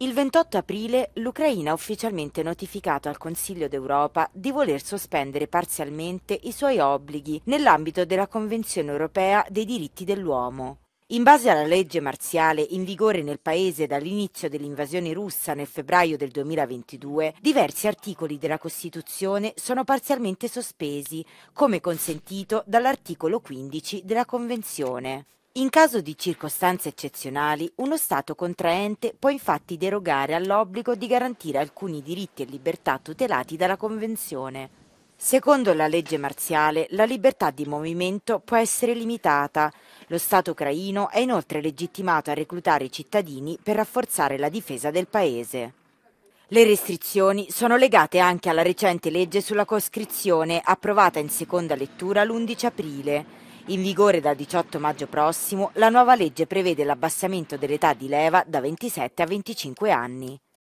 Il 28 aprile l'Ucraina ha ufficialmente notificato al Consiglio d'Europa di voler sospendere parzialmente i suoi obblighi nell'ambito della Convenzione europea dei diritti dell'uomo. In base alla legge marziale in vigore nel paese dall'inizio dell'invasione russa nel febbraio del 2022, diversi articoli della Costituzione sono parzialmente sospesi, come consentito dall'articolo 15 della Convenzione. In caso di circostanze eccezionali, uno Stato contraente può infatti derogare all'obbligo di garantire alcuni diritti e libertà tutelati dalla Convenzione. Secondo la legge marziale, la libertà di movimento può essere limitata. Lo Stato ucraino è inoltre legittimato a reclutare i cittadini per rafforzare la difesa del paese. Le restrizioni sono legate anche alla recente legge sulla coscrizione approvata in seconda lettura l'11 aprile. In vigore dal 18 maggio prossimo, la nuova legge prevede l'abbassamento dell'età di leva da 27 a 25 anni.